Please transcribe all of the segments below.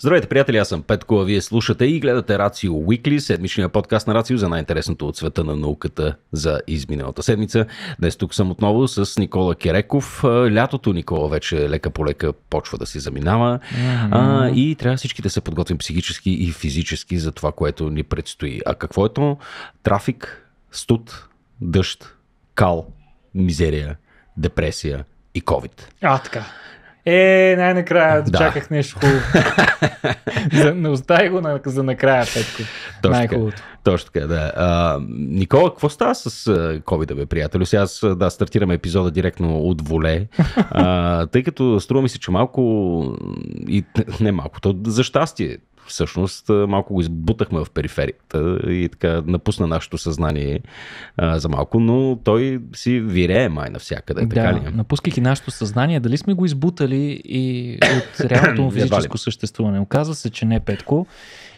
Здравейте, приятели, аз съм Петко, а вие слушате и гледате Рацио Уикли, седмичния подкаст на Рацио за най-интересното от света на науката за изминалата седмица. Днес тук съм отново с Никола Кереков. Лятото Никола вече лека по лека почва да си заминава mm-hmm. а, и трябва всички да се подготвим психически и физически за това, което ни предстои. А какво е то? Трафик, студ, дъжд, кал, мизерия, депресия и COVID. А, така. Е, най-накрая да. чаках нещо хубаво. за, не остави го на, за накрая, Петко. Точно Най-хубавото. Точно така, да. А, Никола, какво става с COVID, бе, приятели? Сега аз, да, стартираме епизода директно от воле, а, тъй като струва ми се, че малко и не малко, то за щастие всъщност малко го избутахме в периферията и така напусна нашето съзнание а, за малко, но той си вирее май навсякъде. Да, така ли? Е? напускайки нашето съзнание, дали сме го избутали и от реалното му физическо съществуване? Оказва се, че не е Петко.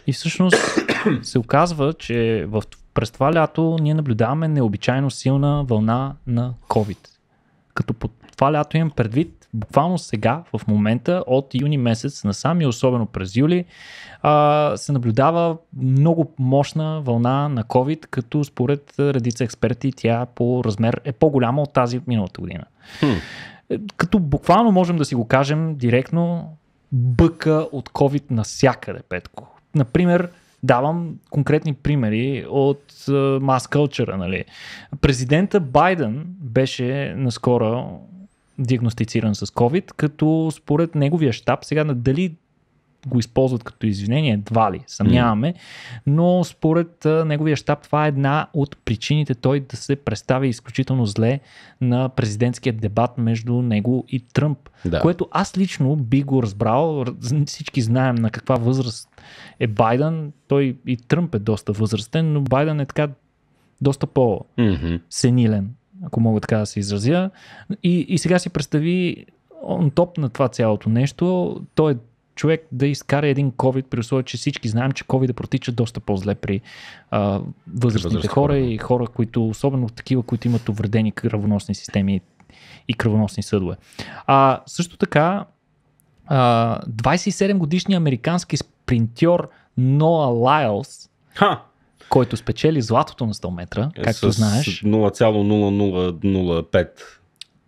И всъщност се оказва, че в, през това лято ние наблюдаваме необичайно силна вълна на COVID. Като под това лято имам предвид буквално сега, в момента, от юни месец насам и особено през юли, а, се наблюдава много мощна вълна на COVID, като според редица експерти тя по размер е по-голяма от тази от миналата година. Хм. Е, като буквално можем да си го кажем директно, бъка от COVID навсякъде, Петко. Например, давам конкретни примери от uh, mass culture. Нали. Президента Байден беше наскоро диагностициран с COVID, като според неговия щаб, сега дали го използват като извинение, едва ли, съмняваме, но според неговия щаб това е една от причините той да се представи изключително зле на президентския дебат между него и Тръмп, да. което аз лично би го разбрал, всички знаем на каква възраст е Байден, той и Тръмп е доста възрастен, но Байден е така доста по-сенилен ако мога така да се изразя. И, и сега си представи он топ на това цялото нещо, той е човек да изкара един COVID, при условие, че всички знаем, че COVID да протича доста по-зле при а, възрастните Възраст, хора и хора, които, особено такива, които имат увредени кръвоносни системи и кръвоносни съдове. А, също така, а, 27 годишният американски спринтьор Ноа Лайлс, Ха! който спечели златото на 100 метра, е, както знаеш. 0,0005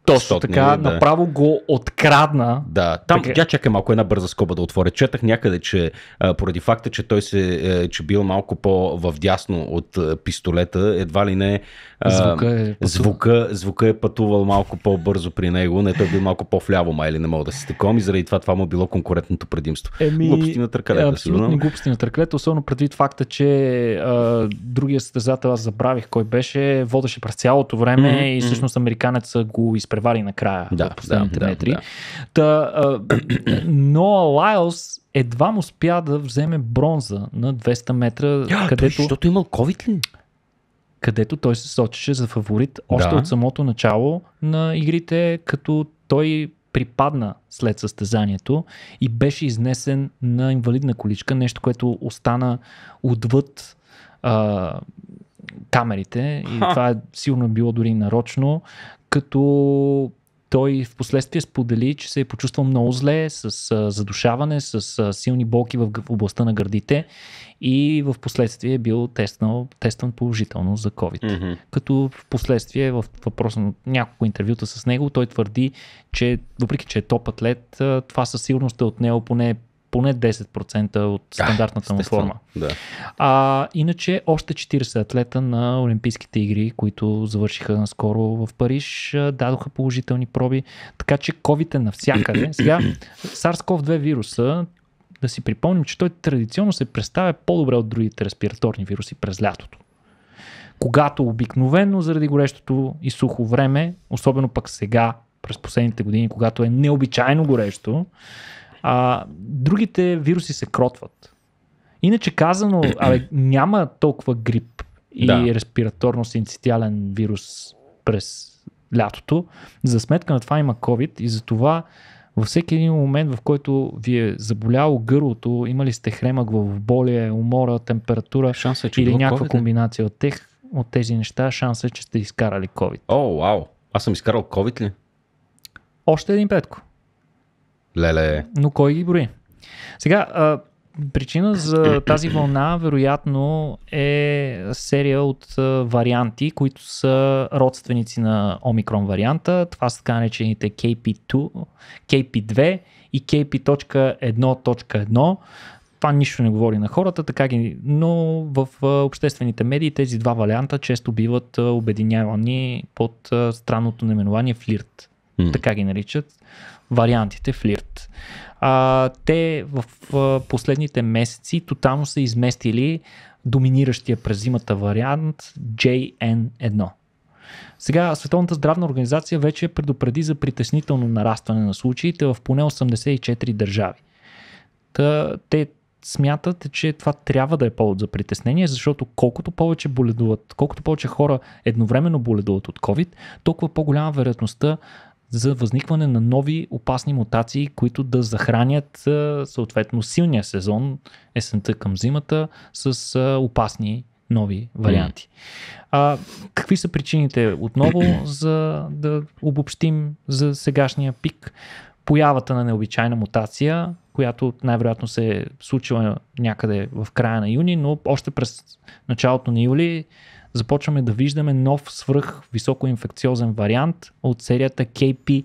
точно така, да. направо го открадна. Да, там, така... я чакай малко една бърза скоба да отворя. Четах някъде, че а, поради факта, че той се, е че бил малко по-вдясно от а, е, пистолета, едва ли не а, звука, е пътувал. звука, звука е пътувал малко по-бързо при него, не той е бил малко по-вляво, май или не мога да се стъком и заради това това му е било конкурентното предимство. Еми, глупости на търкалета. Абсолютно да глупости на търкалета, особено предвид факта, че а, другия състезател, аз забравих кой беше, водеше през цялото време mm-hmm. и всъщност Американецът го изпрати изпревари накрая да, в последните да, метри. Да, да. Та, а, Лайлс едва му успя да вземе бронза на 200 метра, Я, където... Защото имал COVID ли? където той се сочеше за фаворит още да. от самото начало на игрите, като той припадна след състезанието и беше изнесен на инвалидна количка, нещо, което остана отвъд а, камерите и Ха. това е сигурно било дори нарочно, като той в последствие сподели, че се е почувствал много зле, с а, задушаване, с а, силни болки в, в областта на гърдите и в последствие е бил тестнал, тестван положително за COVID. Mm-hmm. Като в последствие в въпроса на няколко интервюта с него той твърди, че въпреки, че е топ атлет, това със сигурност е отнело поне поне 10% от стандартната му форма. Да. А, иначе още 40 атлета на Олимпийските игри, които завършиха наскоро в Париж, дадоха положителни проби. Така че COVID е навсякъде. Сега SARS-CoV-2 вируса, да си припомним, че той традиционно се представя по-добре от другите респираторни вируси през лятото когато обикновено заради горещото и сухо време, особено пък сега, през последните години, когато е необичайно горещо, а, другите вируси се кротват. Иначе казано, абе, няма толкова грип и да. респираторно-синцитиален вирус през лятото. За сметка на това има COVID и за това във всеки един момент, в който ви е заболяло гърлото, имали сте хремък в болие, умора, температура шанса е, че или някаква COVID, е. комбинация от, тех, от тези неща, шанса е, че сте изкарали COVID. О, oh, вау! Wow. Аз съм изкарал COVID ли? Още един петко. Леле. Но кой ги брои? Сега, а, причина за тази вълна, вероятно, е серия от а, варианти, които са родственици на омикрон варианта. Това са така наречените KP2, KP2 и KP.1.1. Това нищо не говори на хората, така ги, но в а, обществените медии тези два варианта често биват а, обединявани под странното наименование флирт. Mm. Така ги наричат вариантите флирт. А, те в в последните месеци тотално са изместили доминиращия през зимата вариант JN1. Сега Световната здравна организация вече предупреди за притеснително нарастване на случаите в поне 84 държави. Та, те смятат, че това трябва да е повод за притеснение, защото колкото повече боледуват, колкото повече хора едновременно боледуват от COVID, толкова по-голяма вероятността за възникване на нови опасни мутации, които да захранят съответно силния сезон есента към зимата с опасни нови варианти. А, какви са причините отново за да обобщим за сегашния пик? Появата на необичайна мутация, която най-вероятно се е случила някъде в края на юни, но още през началото на юли започваме да виждаме нов свръх високоинфекциозен вариант от серията KP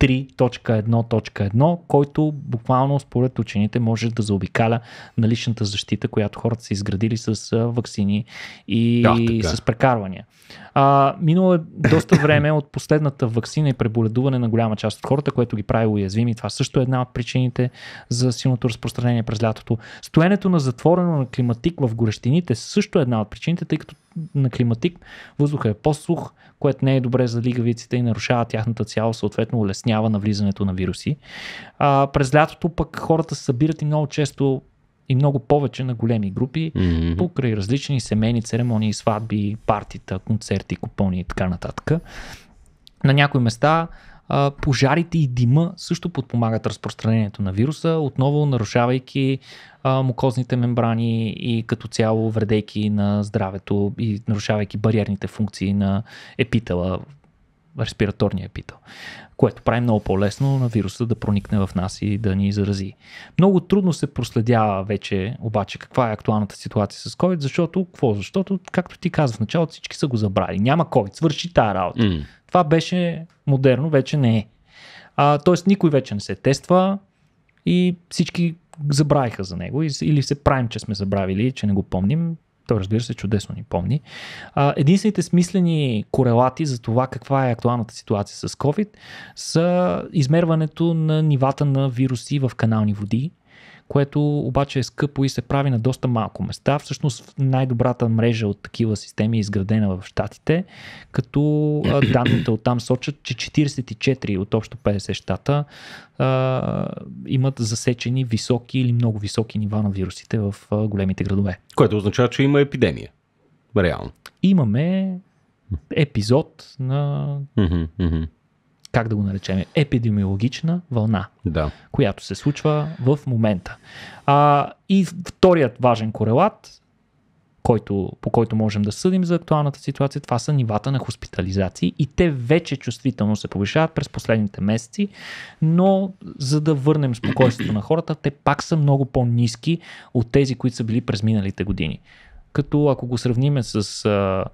3.1.1, който буквално според учените може да заобикаля наличната защита, която хората са изградили с вакцини и да, е. с прекарвания. А, минало е доста време от последната вакцина и преболедуване на голяма част от хората, което ги прави уязвими. Това също е една от причините за силното разпространение през лятото. Стоенето на затворено на климатик в горещините също е една от причините, тъй като на климатик, въздуха е по-сух, което не е добре за лигавиците и нарушава тяхната цяло, съответно улеснява навлизането на вируси. А, през лятото пък хората се събират и много често и много повече на големи групи, mm-hmm. покрай различни семейни церемонии, сватби, партита, концерти, купони и така нататък. На някои места пожарите и дима също подпомагат разпространението на вируса, отново нарушавайки мукозните мембрани и като цяло вредейки на здравето и нарушавайки бариерните функции на епитела, респираторния епител което прави много по-лесно на вируса да проникне в нас и да ни зарази. Много трудно се проследява вече обаче каква е актуалната ситуация с COVID, защото, какво? защото както ти казах, в началото, всички са го забрали. Няма COVID, свърши тази работа. Mm. Това беше модерно, вече не е. А, тоест никой вече не се тества и всички забравиха за него или се правим, че сме забравили, че не го помним. Той, разбира се, чудесно ни помни. единствените смислени корелати за това каква е актуалната ситуация с COVID са измерването на нивата на вируси в канални води, което обаче е скъпо и се прави на доста малко места. Всъщност най-добрата мрежа от такива системи е изградена в Штатите, като данните от там сочат, че 44 от общо 50 щата а, имат засечени високи или много високи нива на вирусите в големите градове. Което означава, че има епидемия. Реално. Имаме епизод на mm-hmm, mm-hmm как да го наречем, епидемиологична вълна, да. която се случва в момента. А, и вторият важен корелат, който, по който можем да съдим за актуалната ситуация, това са нивата на хоспитализации и те вече чувствително се повишават през последните месеци, но за да върнем спокойствието на хората, те пак са много по-низки от тези, които са били през миналите години. Като ако го сравниме с а,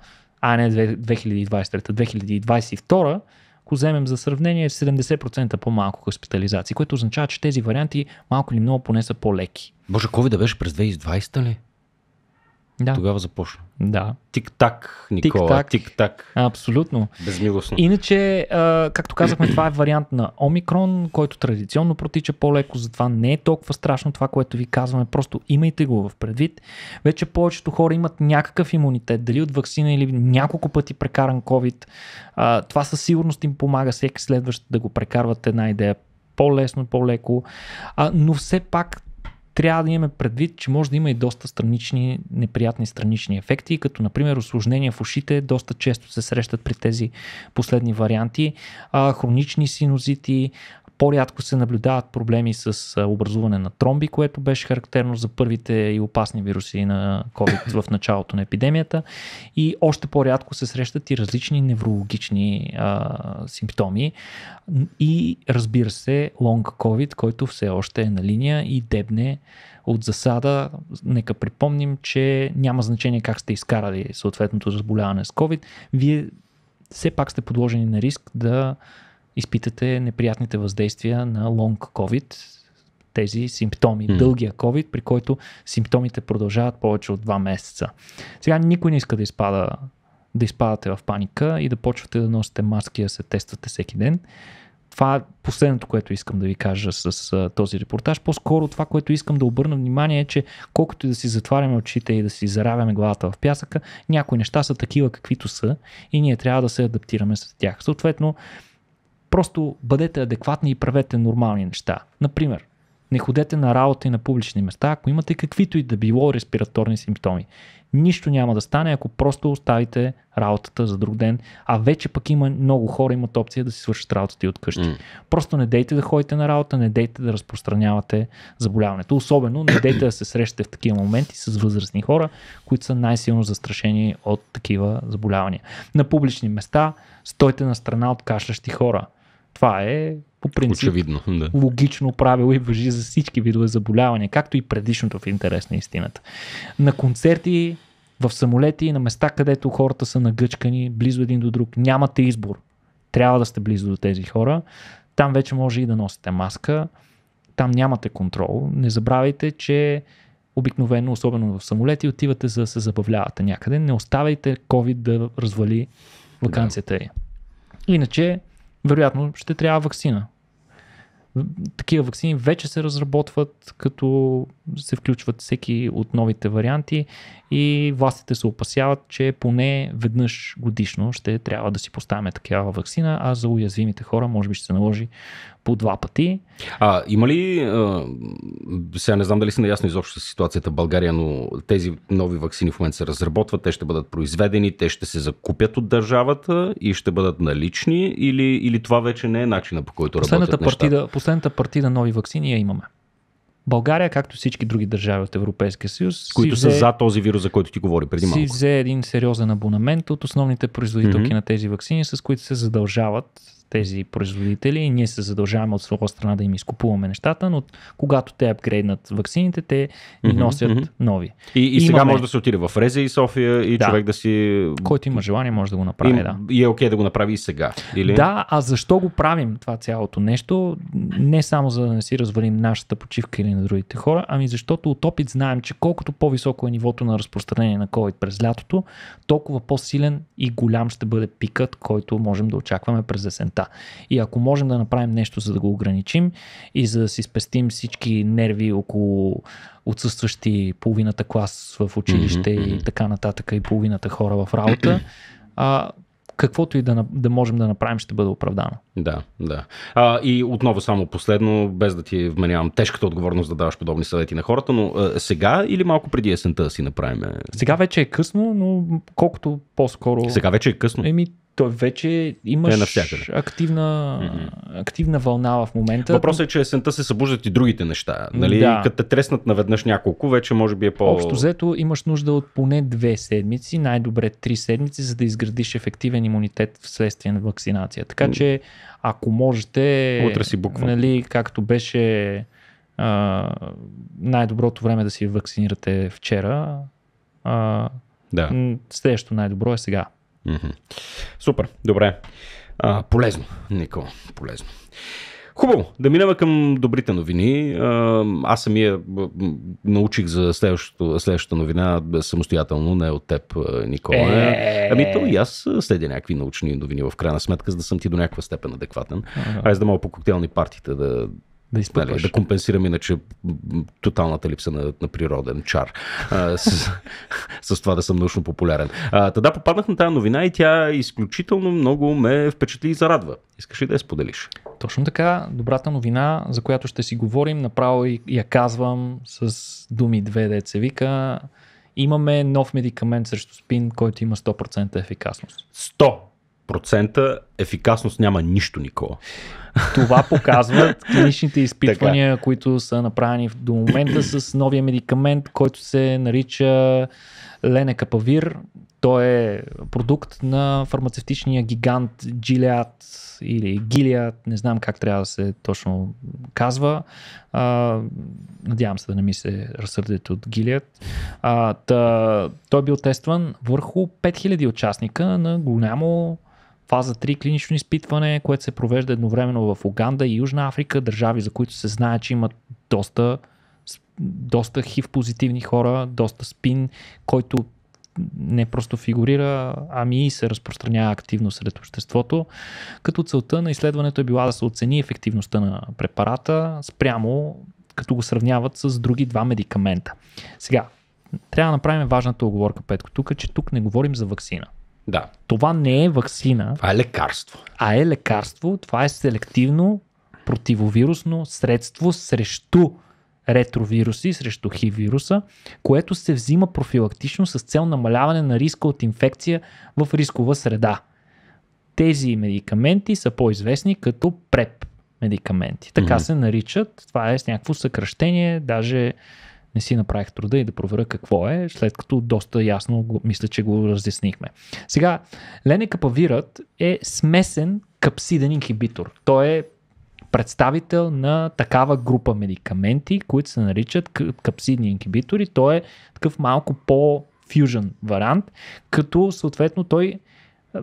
а не 2023, 2022, ако вземем за сравнение 70% е по-малко хоспитализации, което означава, че тези варианти малко или много поне са по-леки. Боже, COVID да беше през 2020 ли? Да. Тогава започна. Да. Тик-так, Никола. Тик-так. Тик-так. Абсолютно. Безмилостно. Иначе, както казахме, това е вариант на Омикрон, който традиционно протича по-леко, затова не е толкова страшно това, което ви казваме. Просто имайте го в предвид. Вече повечето хора имат някакъв имунитет, дали от вакцина или няколко пъти прекаран COVID. това със сигурност им помага всеки следващ да го прекарват една идея по-лесно, по-леко, а, но все пак трябва да имаме предвид, че може да има и доста странични, неприятни странични ефекти, като например осложнения в ушите, доста често се срещат при тези последни варианти, а, хронични синозити, по-рядко се наблюдават проблеми с образуване на тромби, което беше характерно за първите и опасни вируси на COVID в началото на епидемията. И още по-рядко се срещат и различни неврологични а, симптоми. И разбира се, лонг COVID, който все още е на линия и дебне от засада. Нека припомним, че няма значение как сте изкарали съответното разболяване с COVID. Вие все пак сте подложени на риск да изпитате неприятните въздействия на лонг COVID, тези симптоми, mm. дългия COVID, при който симптомите продължават повече от 2 месеца. Сега никой не иска да изпада да изпадате в паника и да почвате да носите маски, да се тествате всеки ден. Това е последното, което искам да ви кажа с а, този репортаж. По-скоро това, което искам да обърна внимание е, че колкото и да си затваряме очите и да си заравяме главата в пясъка, някои неща са такива каквито са и ние трябва да се адаптираме с тях. Съответно, Просто бъдете адекватни и правете нормални неща. Например, не ходете на работа и на публични места, ако имате каквито и да било респираторни симптоми. Нищо няма да стане, ако просто оставите работата за друг ден, а вече пък има много хора, имат опция да си свършат работата и откъщи. Mm. Просто не дейте да ходите на работа, не дейте да разпространявате заболяването. Особено не дейте да се срещате в такива моменти с възрастни хора, които са най-силно застрашени от такива заболявания. На публични места стойте на страна от кашлящи хора това е по принцип Очевидно, да. логично правило и въжи за всички видове заболявания, както и предишното в интерес на истината. На концерти, в самолети, на места, където хората са нагъчкани, близо един до друг, нямате избор. Трябва да сте близо до тези хора. Там вече може и да носите маска. Там нямате контрол. Не забравяйте, че обикновено, особено в самолети, отивате за да се забавлявате някъде. Не оставяйте COVID да развали вакансията ви. Да. Иначе вероятно ще трябва вакцина. Такива вакцини вече се разработват, като се включват всеки от новите варианти и властите се опасяват, че поне веднъж годишно ще трябва да си поставяме такава вакцина, а за уязвимите хора може би ще се наложи по два пъти. А, има ли, а, сега не знам дали си наясно изобщо с ситуацията в България, но тези нови вакцини в момента се разработват, те ще бъдат произведени, те ще се закупят от държавата и ще бъдат налични или, или това вече не е начина по който последната работят партида, нещата? Последната партида нови вакцини я имаме. България, както всички други държави от Европейския съюз, които взе, са за този вирус, за който ти говори преди малко. Си взе един сериозен абонамент от основните производителки mm-hmm. на тези вакцини, с които се задължават тези производители. Ние се задължаваме от своя страна да им изкупуваме нещата, но когато те апгрейднат ваксините, те ни носят mm-hmm. нови. И, и Имаме... сега може да се отиде в Резе и София и да. човек да си... Който има желание може да го направи, и, да. И е окей okay да го направи и сега. Или... Да, а защо го правим това цялото нещо? Не само за да не си развалим нашата почивка или на другите хора, ами защото от опит знаем, че колкото по-високо е нивото на разпространение на COVID през лятото, толкова по-силен и голям ще бъде пикът, който можем да очакваме през есента неща. И ако можем да направим нещо, за да го ограничим и за да си спестим всички нерви около отсъстващи половината клас в училище mm-hmm. и така нататък и половината хора в работа, а, каквото и да, да можем да направим, ще бъде оправдано. Да, да. А, и отново само последно, без да ти вменявам тежката отговорност да даваш подобни съвети на хората, но а, сега или малко преди есента си направим? Сега вече е късно, но колкото по-скоро. Сега вече е късно. Еми, той вече имаш е активна, mm-hmm. активна вълна в момента. Въпросът е, че есента се събуждат и другите неща. Нали? Да. Като те треснат наведнъж няколко, вече може би е по... Общо взето имаш нужда от поне две седмици, най-добре три седмици, за да изградиш ефективен имунитет вследствие на вакцинация. Така че, ако можете... Утре си буква. Нали, както беше а, най-доброто време да си вакцинирате вчера, а, да. следващото най-добро е сега. Супер, добре. А, полезно, Нико, полезно. Хубаво, да минем към добрите новини. Аз самия научих за следващата новина самостоятелно, не от теб, Никола. Е... Ами то и аз следя някакви научни новини в крайна сметка, за да съм ти до някаква степен адекватен. Ага. Айде да мога по коктейлни партиите да да изпъкваш. Нали, да компенсирам иначе тоталната липса на, на природен чар а, с, с това да съм научно популярен. А, тада попаднах на тази новина и тя изключително много ме впечатли и зарадва. Искаш ли да я споделиш? Точно така. Добрата новина, за която ще си говорим, направо я казвам с думи две деца вика. Имаме нов медикамент срещу спин, който има 100% ефикасност. 100! процента ефикасност няма нищо, никога. Това показват клиничните изпитвания, така. които са направени до момента с новия медикамент, който се нарича Ленекапавир. Той е продукт на фармацевтичния гигант Gilead или Gilead, не знам как трябва да се точно казва. А, надявам се да не ми се разсърдите от Gilead. А, та, той е бил тестван върху 5000 участника на голямо фаза 3 клинично изпитване, което се провежда едновременно в Уганда и Южна Африка, държави, за които се знае, че имат доста, доста хив позитивни хора, доста спин, който не просто фигурира, ами и се разпространява активно сред обществото, като целта на изследването е била да се оцени ефективността на препарата спрямо като го сравняват с други два медикамента. Сега, трябва да направим важната оговорка, Петко, тук, че тук не говорим за вакцина. Да. Това не е вакцина. Това е лекарство. А е лекарство. Това е селективно противовирусно средство срещу ретровируси, срещу хив вируса, което се взима профилактично с цел намаляване на риска от инфекция в рискова среда. Тези медикаменти са по-известни като ПРЕП медикаменти. Така mm-hmm. се наричат. Това е с някакво съкръщение, даже не си направих труда и да проверя какво е, след като доста ясно мисля, че го разяснихме. Сега, Капавират е смесен капсиден инхибитор. Той е представител на такава група медикаменти, които се наричат капсидни инхибитори. Той е такъв малко по-фюжен вариант, като съответно той е,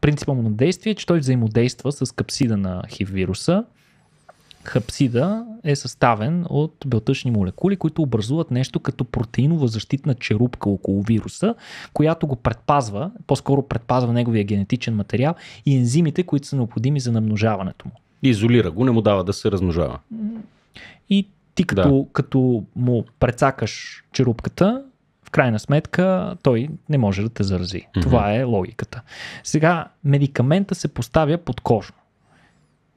принципа му на действие е, че той взаимодейства с капсида на хив вируса хапсида е съставен от белтъчни молекули, които образуват нещо като протеинова защитна черупка около вируса, която го предпазва, по-скоро предпазва неговия генетичен материал и ензимите, които са необходими за намножаването му. Изолира го, не му дава да се размножава. И ти като, да. като му прецакаш черупката, в крайна сметка той не може да те зарази. Mm-hmm. Това е логиката. Сега медикамента се поставя под кожно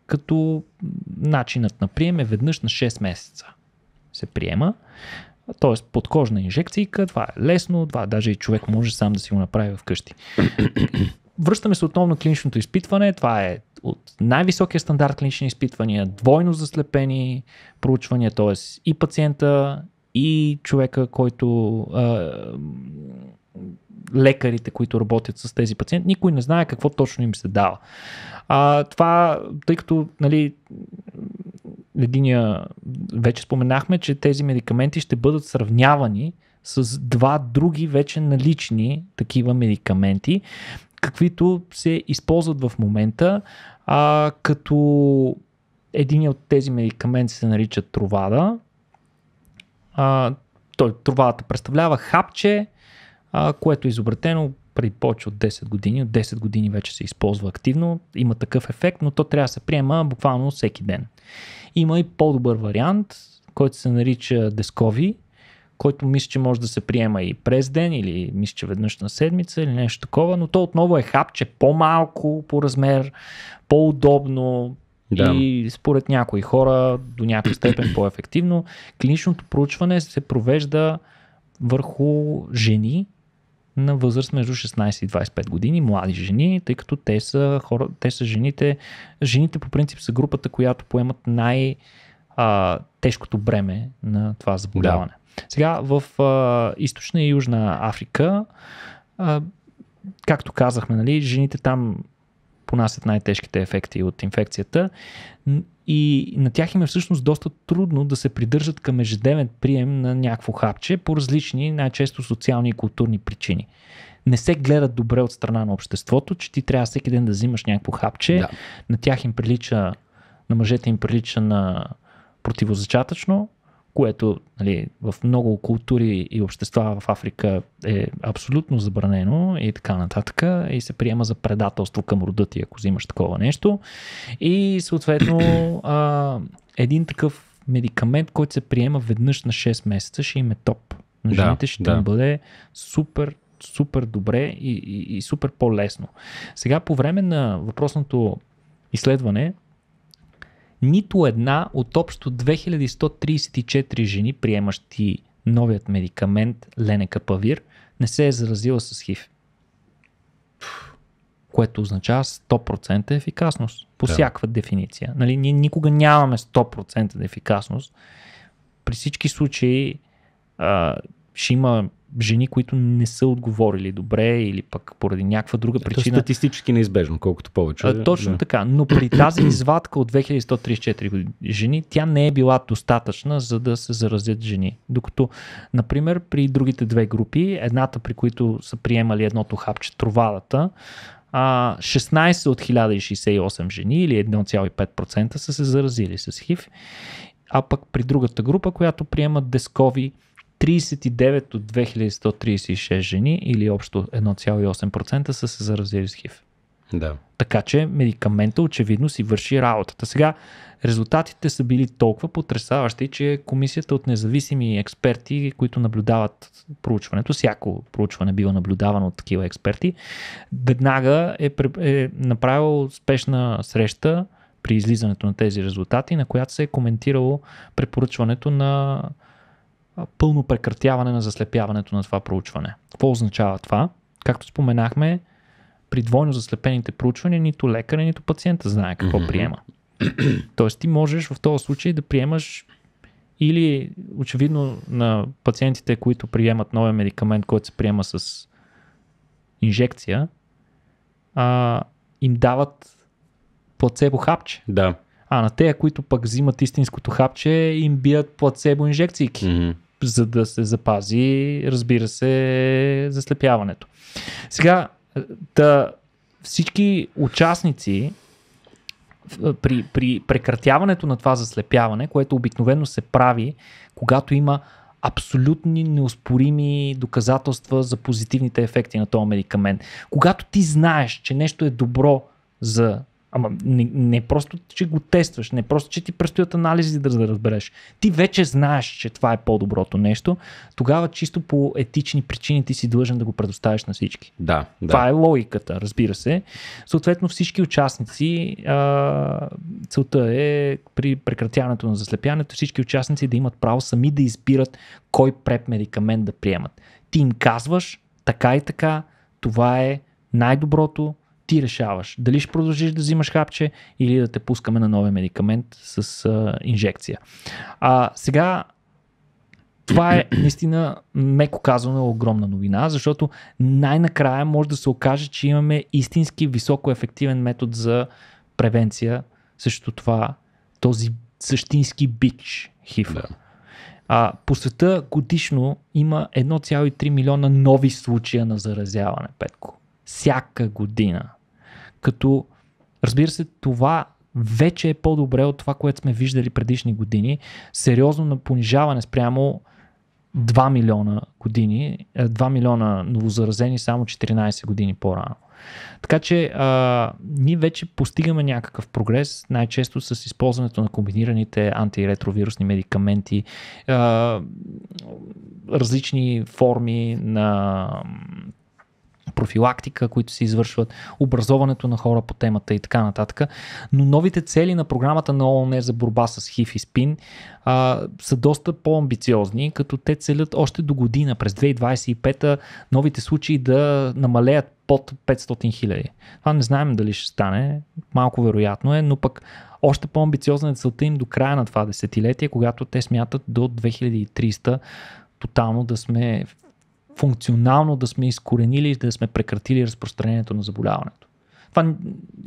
като начинът на прием е веднъж на 6 месеца се приема. Т.е. подкожна инжекция. това е лесно, това даже и човек може сам да си го направи вкъщи. Връщаме се отново на клиничното изпитване. Това е от най-високия стандарт клинични изпитвания, двойно заслепени проучвания, т.е. и пациента, и човека, който а, лекарите, които работят с тези пациенти, никой не знае какво точно им се дава. А, това, тъй като, нали, единия, вече споменахме, че тези медикаменти ще бъдат сравнявани с два други вече налични такива медикаменти, каквито се използват в момента, а, като един от тези медикаменти се нарича Тровада. А, той, Тровадата представлява хапче, а, което е изобретено преди повече от 10 години. От 10 години вече се използва активно. Има такъв ефект, но то трябва да се приема буквално всеки ден. Има и по-добър вариант, който се нарича Дескови, който мисля, че може да се приема и през ден или мисля, че веднъж на седмица или нещо такова, но то отново е хапче по-малко по размер, по-удобно, да. И според някои хора до някаква степен по-ефективно. Клиничното проучване се провежда върху жени, на възраст между 16 и 25 години, млади жени, тъй като те са, хора, те са жените. Жените по принцип са групата, която поемат най-тежкото бреме на това заболяване. Да. Сега в а, източна и южна Африка, а, както казахме, нали, жените там понасят най-тежките ефекти от инфекцията и на тях им е всъщност доста трудно да се придържат към ежедневен прием на някакво хапче по различни, най-често социални и културни причини. Не се гледат добре от страна на обществото, че ти трябва всеки ден да взимаш някакво хапче. Да. На тях им прилича, на мъжете им прилича на противозачатъчно, което нали, в много култури и общества в Африка е абсолютно забранено и така нататък и се приема за предателство към рода ти, ако взимаш такова нещо. И съответно а, един такъв медикамент, който се приема веднъж на 6 месеца, ще им е топ. На жените да, ще да. им бъде супер супер добре и, и, и супер по-лесно. Сега по време на въпросното изследване, нито една от общо 2134 жени, приемащи новият медикамент капавир, не се е заразила с хив. Което означава 100% ефикасност. По да. всякаква дефиниция. Нали, ние никога нямаме 100% ефикасност. При всички случаи а, ще има жени, които не са отговорили добре или пък поради някаква друга причина. Е, то е статистически неизбежно, колкото повече. А, точно да. така, но при тази извадка от 2134 жени, тя не е била достатъчна, за да се заразят жени. Докато, например, при другите две групи, едната при които са приемали едното хапче, тровалата, 16 от 1068 жени или 1,5% са се заразили с ХИВ а пък при другата група, която приема дескови 39 от 2136 жени или общо 1,8% са се заразили с ХИВ. Да. Така че медикамента очевидно си върши работата. Сега резултатите са били толкова потрясаващи, че комисията от независими експерти, които наблюдават проучването, всяко проучване било наблюдавано от такива експерти, веднага е, е направил спешна среща при излизането на тези резултати, на която се е коментирало препоръчването на пълно прекратяване на заслепяването на това проучване. Какво означава това? Както споменахме, при двойно заслепените проучвания нито лекаря, нито пациента знае какво mm-hmm. приема. Тоест ти можеш в този случай да приемаш или очевидно на пациентите, които приемат новия медикамент, който се приема с инжекция, а, им дават плацебо хапче. Да. А на тея, които пък взимат истинското хапче, им бият плацебо инжекции. Mm-hmm за да се запази, разбира се, заслепяването. Сега, е, да, всички участници е, при, при прекратяването на това заслепяване, което обикновено се прави, когато има абсолютни неоспорими доказателства за позитивните ефекти на този медикамент. Когато ти знаеш, че нещо е добро за Ама не, не просто, че го тестваш, не просто, че ти предстоят анализи да, разбереш. Ти вече знаеш, че това е по-доброто нещо. Тогава чисто по етични причини ти си длъжен да го предоставиш на всички. Да, да. Това е логиката, разбира се. Съответно всички участници, а, целта е при прекратяването на заслепянето, всички участници да имат право сами да избират кой преп медикамент да приемат. Ти им казваш, така и така, това е най-доброто, ти решаваш дали ще продължиш да взимаш хапче или да те пускаме на новия медикамент с а, инжекция. А сега това е наистина, меко казано, огромна новина, защото най-накрая може да се окаже, че имаме истински високоефективен метод за превенция срещу това, този същински бич хив. Да. А, по света годишно има 1,3 милиона нови случая на заразяване, Петко. Всяка година. Като, разбира се, това вече е по-добре от това, което сме виждали предишни години. Сериозно на понижаване спрямо 2 милиона години, 2 е, милиона новозаразени само 14 години по-рано. Така че а, ние вече постигаме някакъв прогрес, най-често с използването на комбинираните антиретровирусни медикаменти, а, различни форми на профилактика, които се извършват, образованието на хора по темата и така нататък. Но новите цели на програмата на ООН за борба с ХИВ и СПИН а, са доста по-амбициозни, като те целят още до година, през 2025 новите случаи да намалеят под 500 хиляди. Това не знаем дали ще стане, малко вероятно е, но пък още по-амбициозна е целта им до края на това десетилетие, когато те смятат до 2300 тотално да сме функционално да сме изкоренили, да сме прекратили разпространението на заболяването. Това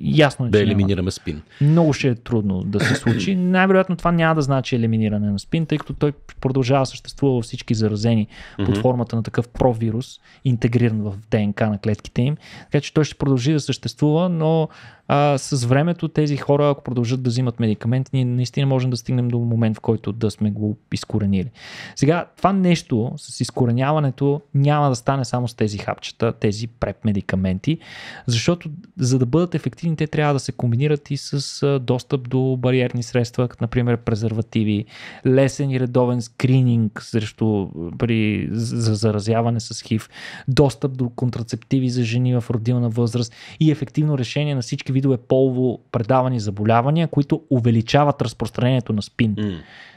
ясно е. Да елиминираме няма. спин. Много ще е трудно да се случи. Най-вероятно това няма да значи елиминиране на спин, тъй като той продължава да съществува във всички заразени mm-hmm. под формата на такъв провирус, интегриран в ДНК на клетките им. Така че той ще продължи да съществува, но а, с времето тези хора, ако продължат да взимат медикаменти, ние наистина можем да стигнем до момент, в който да сме го изкоренили. Сега, това нещо с изкореняването няма да стане само с тези хапчета, тези преп медикаменти, защото за да бъдат ефективни, те трябва да се комбинират и с достъп до бариерни средства, като например презервативи, лесен и редовен скрининг срещу, при, за заразяване с хив, достъп до контрацептиви за жени в родилна възраст и ефективно решение на всички видове полово предавани заболявания, които увеличават разпространението на спин. Mm.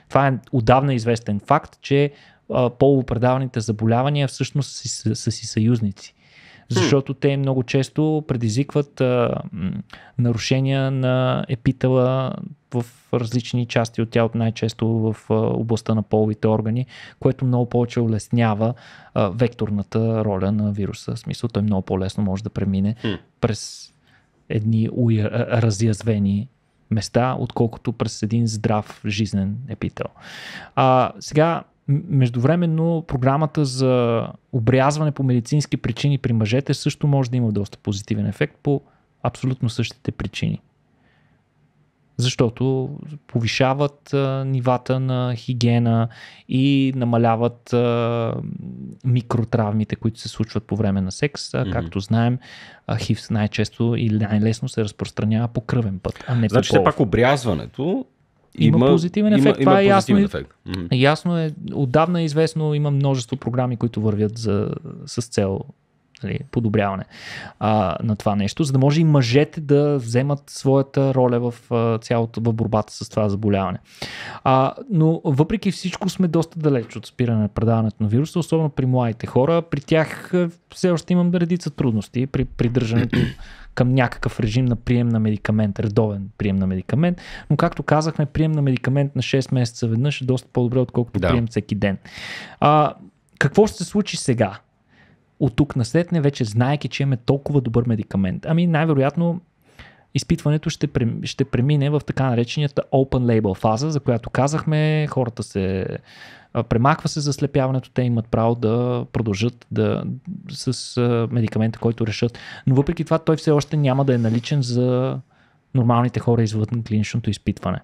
Това е отдавна известен факт, че предаваните заболявания всъщност са, са, са си съюзници. Защото те много често предизвикват а, нарушения на епитела в различни части от тялото, най-често в а, областта на половите органи, което много повече улеснява а, векторната роля на вируса. В смисъл, той много по-лесно може да премине през едни уя, разязвени места, отколкото през един здрав жизнен епител. А, сега, междувременно, програмата за обрязване по медицински причини при мъжете също може да има доста позитивен ефект по абсолютно същите причини защото повишават а, нивата на хигиена и намаляват а, микротравмите, които се случват по време на секс. А, както знаем, хив най-често и най-лесно се разпространява по кръвен път, а не значи, все пак обрязването има, има позитивен ефект. Има, Това е ясно. Ефект. Mm-hmm. Ясно е, отдавна е известно, има множество програми, които вървят за, с цел нали, подобряване а, на това нещо, за да може и мъжете да вземат своята роля в, а, цялото, в борбата с това заболяване. А, но въпреки всичко сме доста далеч от спиране на предаването на вируса, особено при младите хора. При тях все още имам редица трудности при придържането към някакъв режим на прием на медикамент, редовен прием на медикамент. Но както казахме, прием на медикамент на 6 месеца веднъж е доста по-добре, отколкото да. прием всеки ден. А, какво ще се случи сега? от тук на след не вече, знаеки, че имаме толкова добър медикамент? Ами най-вероятно изпитването ще, ще премине в така наречената open label фаза, за която казахме, хората се премахва се заслепяването, те имат право да продължат да, с медикамента, който решат. Но въпреки това той все още няма да е наличен за нормалните хора извън клиничното изпитване.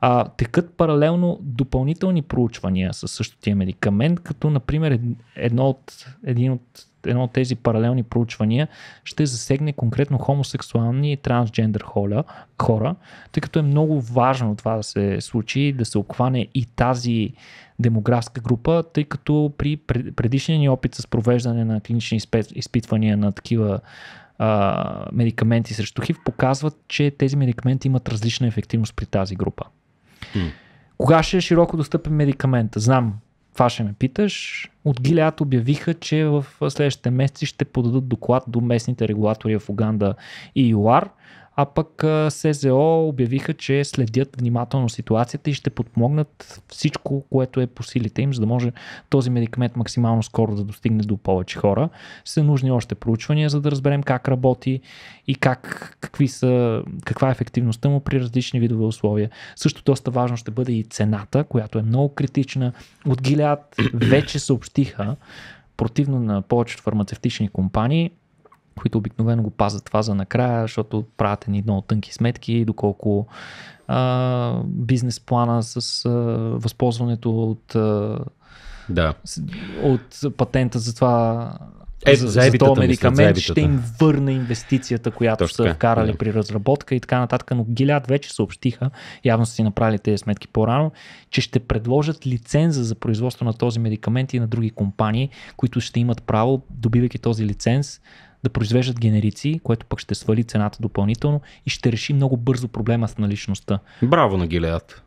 А, текат паралелно допълнителни проучвания със същия медикамент, като например едно от, един от, едно от тези паралелни проучвания ще засегне конкретно хомосексуални и трансджендър хора, хора, тъй като е много важно това да се случи, да се обхване и тази демографска група, тъй като при предишния ни опит с провеждане на клинични изпитвания на такива а, медикаменти срещу хив, показват, че тези медикаменти имат различна ефективност при тази група. Mm. Кога ще е широко достъпен медикамент? Знам, това ще ме питаш. От Гилят обявиха, че в следващите месеци ще подадат доклад до местните регулатори в Уганда и ЮАР а пък СЗО обявиха, че следят внимателно ситуацията и ще подпомогнат всичко, което е по силите им, за да може този медикамент максимално скоро да достигне до повече хора. Се нужни още проучвания, за да разберем как работи и как, какви са, каква е ефективността му при различни видове условия. Също доста важно ще бъде и цената, която е много критична. От Гилят вече съобщиха, противно на повечето фармацевтични компании, които обикновено го пазят това за накрая, защото правят едни много тънки сметки, доколко а, бизнес плана с а, възползването от, а, да. от патента за това е, за, за този медикамент, ще им върне инвестицията, която Точно са така, вкарали да. при разработка и така нататък. Но Гилят вече съобщиха, явно са си направили тези сметки по-рано, че ще предложат лиценза за производство на този медикамент и на други компании, които ще имат право, добивайки този лиценз, да произвеждат генерици, което пък ще свали цената допълнително и ще реши много бързо проблема с наличността. Браво на Гилеат!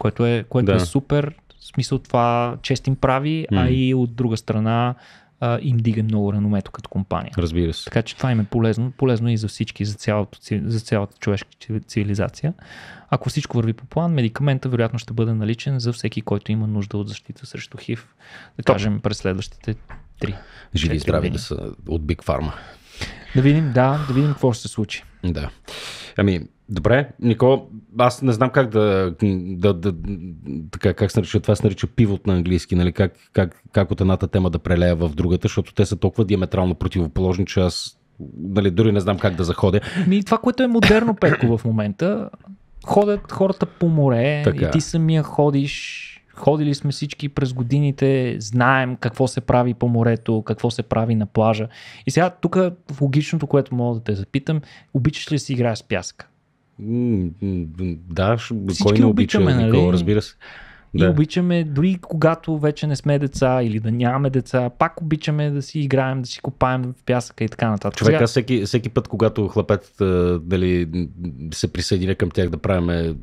Което е, което е да. е супер, в смисъл това чест им прави, mm. а и от друга страна а, им дига много реномето като компания. Разбира се. Така че това им е полезно. Полезно е и за всички, за, цялото, за цялата човешка цивилизация. Ако всичко върви по план, медикамента вероятно ще бъде наличен за всеки, който има нужда от защита срещу ХИВ, да Топ. кажем през следващите Три. Живи и здрави да са от Биг Фарма. Да видим, да, да видим какво ще се случи. Да. Ами, добре, Нико, аз не знам как да, да, да така, как се нарича, това се нарича пивот на английски, нали, как, как, как от едната тема да прелея в другата, защото те са толкова диаметрално противоположни, че аз нали, дори не знам как да заходя. Ми, това, което е модерно, Петко, в момента, ходят хората по море така. и ти самия ходиш ходили сме всички през годините, знаем какво се прави по морето, какво се прави на плажа. И сега тук логичното, което мога да те запитам, обичаш ли да си играеш с пясъка? Да, Всички кой не обича, обичаме, никого, нали? разбира се. И обичаме, дори когато вече не сме деца или да нямаме деца, пак обичаме да си играем, да си копаем в пясъка и така нататък. Човек, Сега... всеки, всеки път, когато хлапетата дали, се присъединя към тях да правиме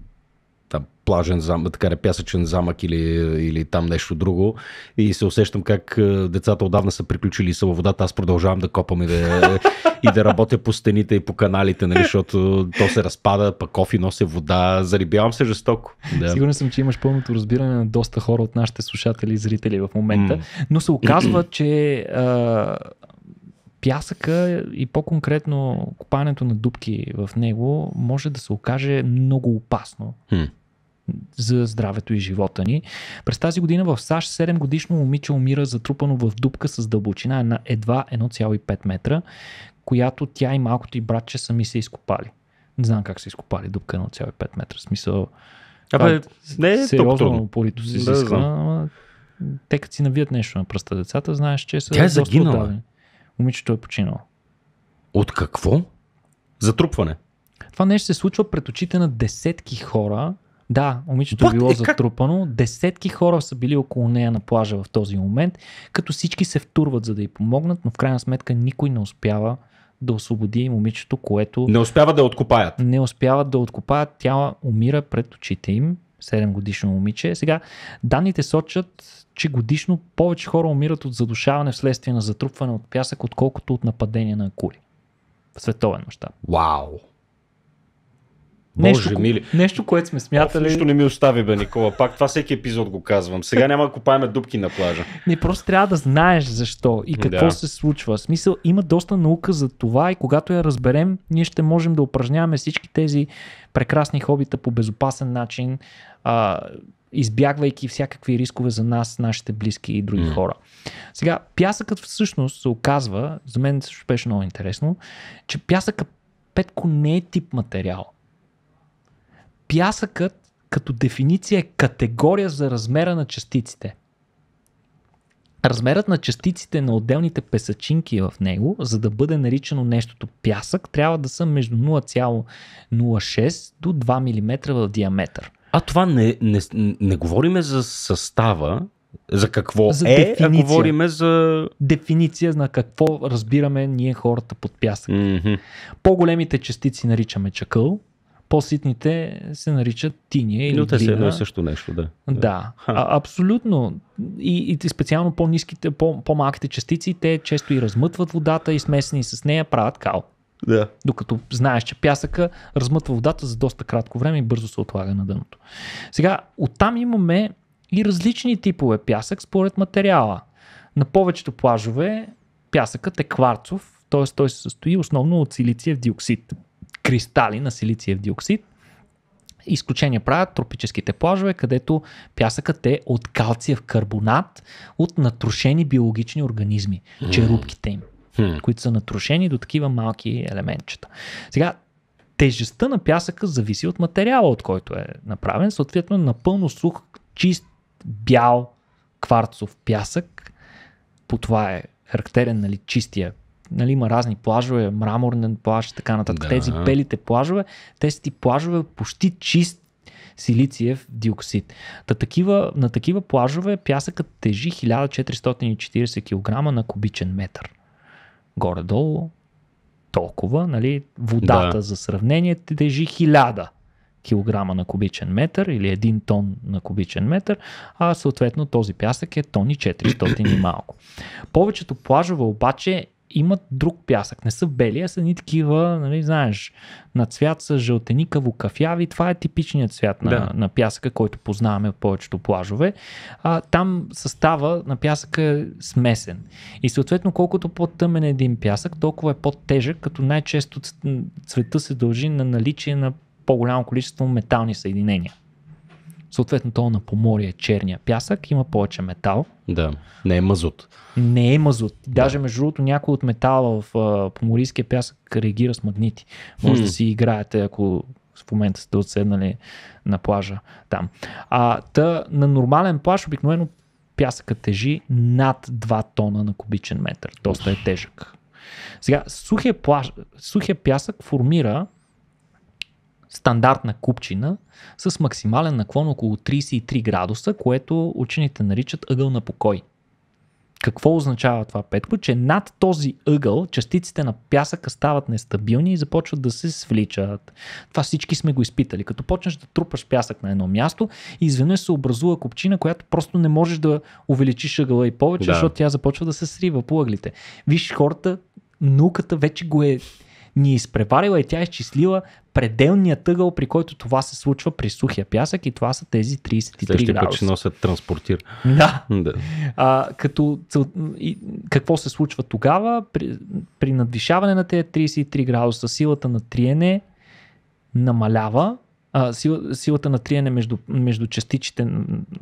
там плажен замък, така да, пясъчен замък или, или там нещо друго. И се усещам как е, децата отдавна са приключили са във водата, аз продължавам да копам и да, и да работя по стените и по каналите, нали, защото то се разпада, пък кофи носи вода, зарибявам се жестоко. Да. Сигурен съм, че имаш пълното разбиране на доста хора от нашите слушатели и зрители в момента, mm. но се оказва, че а, пясъка и по-конкретно копането на дубки в него може да се окаже много опасно. Hmm за здравето и живота ни. През тази година в САЩ 7 годишно момиче умира затрупано в дупка с дълбочина на едва 1,5 метра, която тя и малкото и братче сами се изкопали. Не знам как са изкопали дупка 1,5 метра. В смисъл, Абе, е не е сериозно упорито се изисква. Да, да. Те като си навият нещо на пръста децата, знаеш, че са Тя е загинала. Давени момичето е починало. От какво? Затрупване. Това нещо се случва пред очите на десетки хора. Да, момичето But, е било е, как... затрупано. Десетки хора са били около нея на плажа в този момент, като всички се втурват за да й помогнат, но в крайна сметка никой не успява да освободи момичето, което... Не успяват да откопаят. Не успяват да откопаят. Тя умира пред очите им. 7 годишно момиче. Сега, данните сочат, че годишно повече хора умират от задушаване вследствие на затрупване от пясък, отколкото от нападение на акули. В световен мащаб. Вау! Нещо, Боже, мили. нещо, което сме смятали. нищо не ми остави, бе, Никола. Пак това всеки епизод го казвам. Сега няма да купаеме дубки на плажа. Не, просто трябва да знаеш защо и какво да. се случва. В смисъл, има доста наука за това и когато я разберем, ние ще можем да упражняваме всички тези прекрасни хобита по безопасен начин. А, избягвайки всякакви рискове за нас, нашите близки и други mm. хора. Сега, пясъкът всъщност се оказва, за мен също беше много интересно, че пясъкът петко не е тип материал. Пясъкът като дефиниция е категория за размера на частиците. Размерът на частиците на отделните песъчинки е в него, за да бъде наричано нещото пясък, трябва да са между 0,06 до 2 мм в диаметър. А това не, не, не говориме за състава, за какво за е, дефиниция. а говориме за... Дефиниция на какво разбираме ние хората под пясък. Mm-hmm. По-големите частици наричаме чакъл, по-ситните се наричат тиния или Но те са едно и е също нещо, да. Да, а, абсолютно. И, и специално по-низките, по- по-малките частици, те често и размътват водата и смесени с нея правят кал. Да. Докато знаеш, че пясъка размътва водата за доста кратко време и бързо се отлага на дъното. Сега, оттам имаме и различни типове пясък според материала. На повечето плажове пясъкът е кварцов, т.е. той се състои основно от силициев диоксид. Кристали на силициев диоксид. Изключение правят тропическите плажове, където пясъкът е от калциев карбонат от натрушени биологични организми, черупките им hmm. които са натрошени до такива малки елементчета. Сега, тежестта на пясъка зависи от материала, от който е направен. Съответно, напълно сух, чист, бял, кварцов пясък, по това е характерен нали, чистия нали, има разни плажове, мраморен плаж така нататък. Да. Тези белите плажове, те са ти плажове почти чист силициев диоксид. Та такива, на такива плажове пясъкът тежи 1440 кг на кубичен метър горе-долу толкова, нали, водата да. за сравнение тежи 1000 килограма на кубичен метър или 1 тон на кубичен метър, а съответно този пясък е тони 400 и малко. Повечето плажове обаче имат друг пясък. Не са бели, а са ни такива, нали, знаеш, на цвят са жълтеникаво кафяви. Това е типичният цвят на, да. на пясъка, който познаваме от повечето плажове. А, там състава на пясъка е смесен. И съответно, колкото по-тъмен е един пясък, толкова е по-тежък, като най-често цвета се дължи на наличие на по-голямо количество метални съединения. Съответно, то на поморие е черния пясък има повече метал. Да, не е мазут. Не е мазут. Даже да. между другото, някой от метала в поморийския пясък реагира с магнити. Може хм. да си играете, ако в момента сте отседнали на плажа там. А, та, на нормален плаж обикновено пясъкът тежи над 2 тона на кубичен метър. Доста е тежък. Сега, сухия, плаж, сухия пясък формира стандартна купчина с максимален наклон около 33 градуса, което учените наричат ъгъл на покой. Какво означава това, Петко? Че над този ъгъл частиците на пясъка стават нестабилни и започват да се свличат. Това всички сме го изпитали. Като почнеш да трупаш пясък на едно място, изведнъж се образува купчина, която просто не можеш да увеличиш ъгъла и повече, да. защото тя започва да се срива по ъглите. Виж хората, науката вече го е ни е изпреварила и тя е изчислила пределния тъгъл, при който това се случва при сухия пясък и това са тези 33 Следващия градуса. път ще носят транспортир. Да. да. А, като, какво се случва тогава? При, при надвишаване на тези 33 градуса силата на триене намалява а, сил, силата на триене между, между частичите,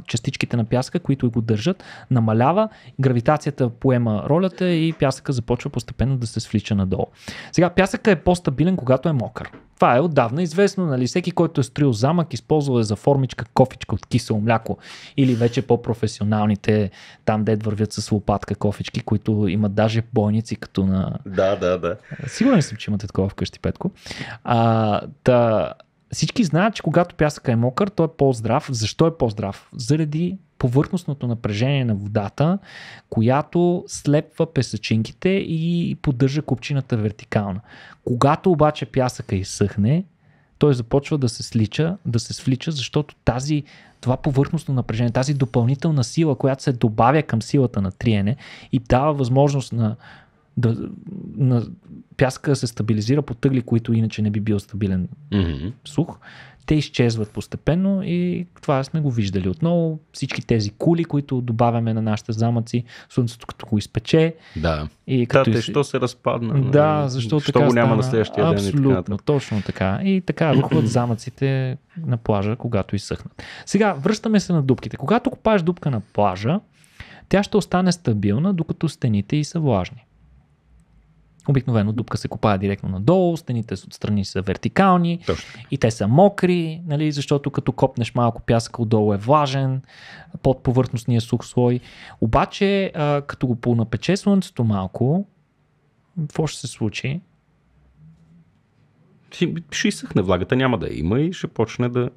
частичките на пяска, които го държат, намалява, гравитацията поема ролята и пясъка започва постепенно да се свлича надолу. Сега пясъка е по-стабилен, когато е мокър. Това е отдавна известно, нали? Всеки, който е строил замък, използвал е за формичка кофичка от кисело мляко или вече по-професионалните, там дед вървят с лопатка кофички, които имат даже бойници като на... Да, да, да. Сигурен съм, че имате такова вкъщи, Петко. А, та, всички знаят, че когато пясъка е мокър, той е по-здрав. Защо е по-здрав? Заради повърхностното напрежение на водата, която слепва песъчинките и поддържа купчината вертикална. Когато обаче пясъка изсъхне, той започва да се слича, да се свлича, защото тази, това повърхностно напрежение, тази допълнителна сила, която се добавя към силата на триене и дава възможност на да, на пяска се стабилизира по тъгли, които иначе не би бил стабилен mm-hmm. сух. Те изчезват постепенно и това сме го виждали отново. Всички тези кули, които добавяме на нашите замъци, слънцето като го изпече. Да. И като да, из... те що се разпадна. Нали? Да, защо защо така го няма стана? на следващия ден. Абсолютно, така. точно така. И така рухват замъците на плажа, когато изсъхнат. Сега, връщаме се на дупките. Когато купаеш дупка на плажа, тя ще остане стабилна, докато стените и са влажни. Обикновено дупка се копае директно надолу, стените отстрани са вертикални Точно. и те са мокри, нали, защото като копнеш малко пясък отдолу е влажен, под повърхностния сух слой. Обаче, а, като го понапече слънцето малко, какво ще се случи? Ще изсъхне влагата, няма да има и ще почне да...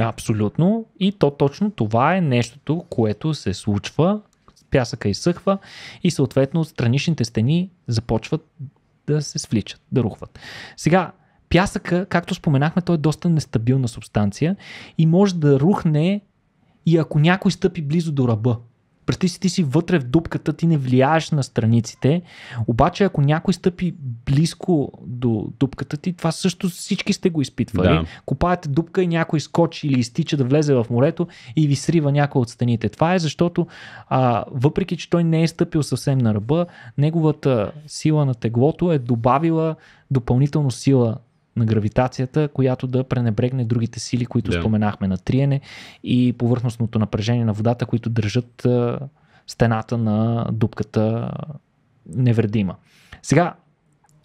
Абсолютно. И то точно това е нещото, което се случва пясъка изсъхва и съответно страничните стени започват да се свличат, да рухват. Сега, пясъка, както споменахме, той е доста нестабилна субстанция и може да рухне и ако някой стъпи близо до ръба. Представи си, ти си вътре в дупката, ти не влияеш на страниците, обаче ако някой стъпи близко до дупката ти, това също всички сте го изпитвали. Да. Копаете дупка и някой скочи или изтича да влезе в морето и ви срива някой от стените. Това е защото, а, въпреки че той не е стъпил съвсем на ръба, неговата сила на теглото е добавила допълнително сила на гравитацията, която да пренебрегне другите сили, които да. споменахме на триене и повърхностното напрежение на водата, които държат стената на дупката невредима. Сега,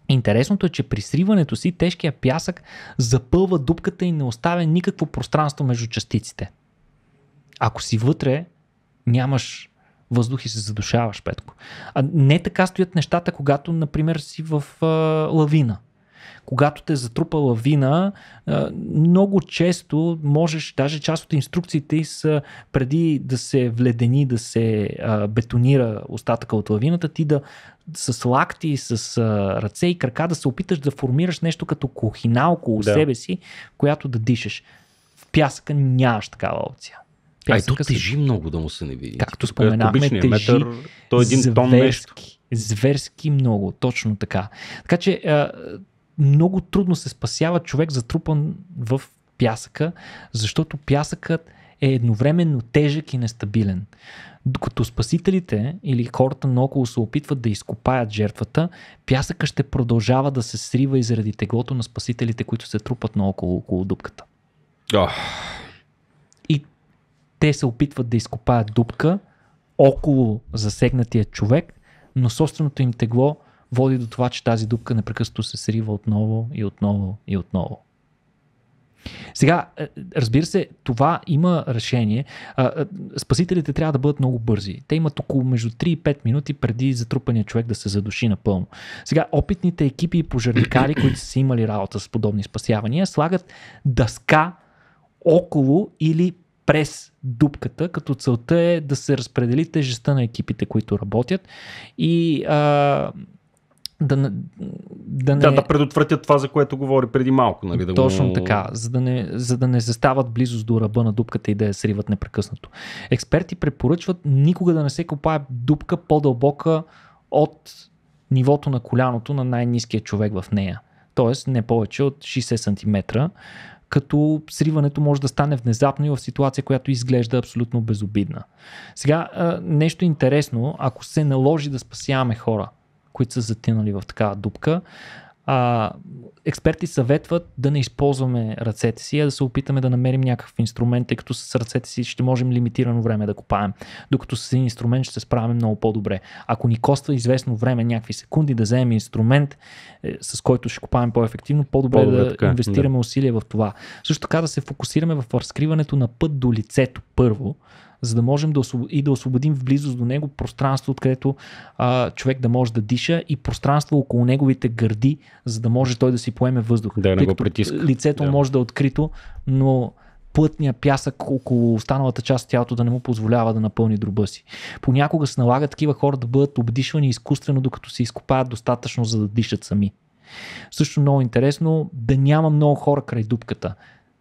Интересното е, че при сриването си тежкия пясък запълва дупката и не оставя никакво пространство между частиците. Ако си вътре, нямаш въздух и се задушаваш, Петко. А не така стоят нещата, когато, например, си в а, лавина когато те е затрупа лавина, много често можеш, даже част от инструкциите са преди да се вледени, да се бетонира остатъка от лавината, ти да с лакти, с а, ръце и крака да се опиташ да формираш нещо като кухина около да. себе си, която да дишаш. В пясъка нямаш такава опция. Ай, а и тежи се... много да му се не види. Както споменахме, тежи метър, то е един зверски, тон нещо. зверски много, точно така. Така че а, много трудно се спасява човек затрупан в пясъка, защото пясъкът е едновременно тежък и нестабилен. Докато спасителите или хората наоколо се опитват да изкопаят жертвата, пясъка ще продължава да се срива и заради теглото на спасителите, които се трупат наоколо около дупката. Oh. И те се опитват да изкопаят дупка около засегнатия човек, но собственото им тегло води до това, че тази дупка непрекъснато се срива отново и отново и отново. Сега, е, разбира се, това има решение. Спасителите трябва да бъдат много бързи. Те имат около между 3 и 5 минути преди затрупания човек да се задуши напълно. Сега, опитните екипи и пожарникари, които са имали работа с подобни спасявания, слагат дъска около или през дупката, като целта е да се разпредели тежестта на екипите, които работят и а, да, да, не... да, да предотвратят това, за което говори преди малко. Нали, да Точно го... така, за да, не, за да не застават близост до ръба на дупката и да я сриват непрекъснато. Експерти препоръчват никога да не се копае дупка по-дълбока от нивото на коляното на най-низкия човек в нея. Тоест не повече от 60 см, като сриването може да стане внезапно и в ситуация, която изглежда абсолютно безобидна. Сега нещо интересно, ако се наложи да спасяваме хора, които са затинали в такава дупка. А, експерти съветват да не използваме ръцете си, а да се опитаме да намерим някакъв инструмент, тъй като с ръцете си ще можем лимитирано време да копаем. Докато с един инструмент ще се справим много по-добре. Ако ни коства известно време, някакви секунди, да вземем инструмент, е, с който ще копаем по-ефективно, по-добре, по-добре да така, е. инвестираме да. усилия в това. Също така да се фокусираме в разкриването на път до лицето първо, за да можем да освоб... и да освободим в близост до него пространство, откъдето а, човек да може да диша и пространство около неговите гърди, за да може той да си поеме въздух. Да, не го притиска. Лицето да. може да е открито, но плътния пясък около останалата част от тялото да не му позволява да напълни дроба си. Понякога се налага такива хора да бъдат обдишвани изкуствено, докато се изкопаят достатъчно, за да дишат сами. Също много интересно да няма много хора край дупката.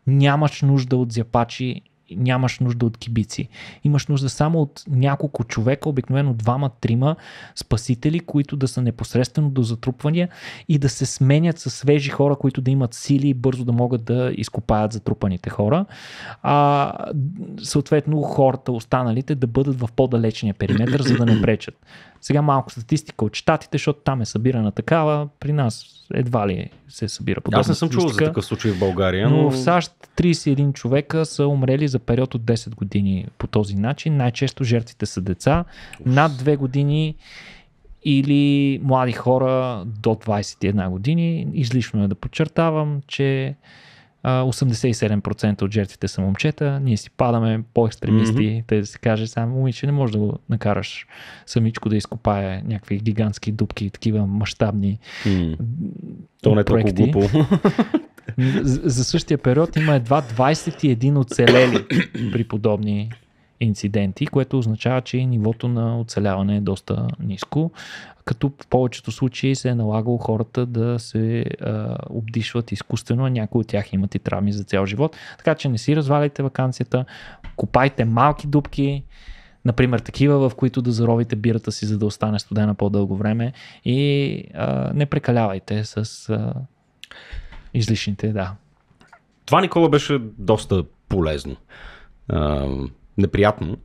Нямаш нужда от зяпачи нямаш нужда от кибици. Имаш нужда само от няколко човека, обикновено двама-трима спасители, които да са непосредствено до затрупвания и да се сменят с свежи хора, които да имат сили и бързо да могат да изкопаят затрупаните хора. А, съответно, хората, останалите да бъдат в по-далечния периметр, за да не пречат. Сега малко статистика от щатите, защото там е събирана такава, при нас едва ли се събира подобна Аз не съм чувал за такъв случай в България. Но... но в САЩ 31 човека са умрели за период от 10 години по този начин. Най-често жертвите са деца Уф. над 2 години или млади хора до 21 години. Излишно е да подчертавам, че 87% от жертвите са момчета, ние си падаме по-екстремисти, mm-hmm. те да се каже само момиче, не можеш да го накараш самичко да изкопае някакви гигантски дубки, такива мащабни mm. То не е глупо. За, за същия период има едва 21 оцелели при подобни инциденти, което означава, че нивото на оцеляване е доста ниско, като в повечето случаи се е налагало хората да се а, обдишват изкуствено, а някои от тях имат и травми за цял живот. Така че не си разваляйте вакансията, купайте малки дубки, например такива, в които да заровите бирата си, за да остане студена по-дълго време и а, не прекалявайте с а, излишните, да. Това, Никола, беше доста полезно неприятно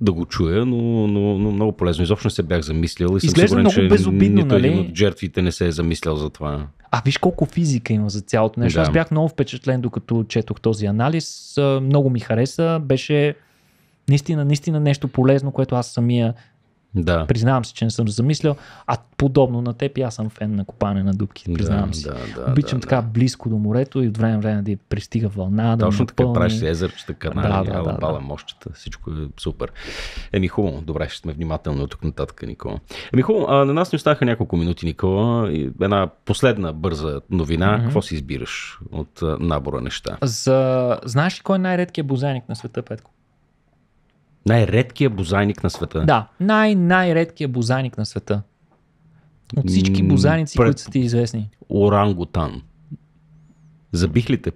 да го чуя, но, но, но много полезно. Изобщо не се бях замислял и съм Изглежда сигурен, много безобидно, че нито нали? един от жертвите не се е замислял за това. А виж колко физика има за цялото нещо. Да. Аз бях много впечатлен, докато четох този анализ. Много ми хареса. Беше наистина, наистина нещо полезно, което аз самия да. Признавам се, че не съм замислял, а подобно на теб, аз съм фен на копане на дубки. Признавам да, се. Да, да, Обичам да, така да. близко до морето и от време на време да пристига вълна. Да Точно така правиш езерчета, канали, да, да, да, бала, да. мощчета, всичко е супер. Еми хубаво, добре, ще сме внимателни от тук нататък, Никола. Еми хубаво, а, на нас ни останаха няколко минути, Никола. Една последна бърза новина. Mm-hmm. Какво си избираш от набора неща? За... Знаеш ли кой е най-редкият бозайник на света, Петко? Най-редкия бозайник на света. Да, най-най-редкия бозайник на света. От всички бозайници, Пред... които са ти известни. Орангутан. Забих ли те?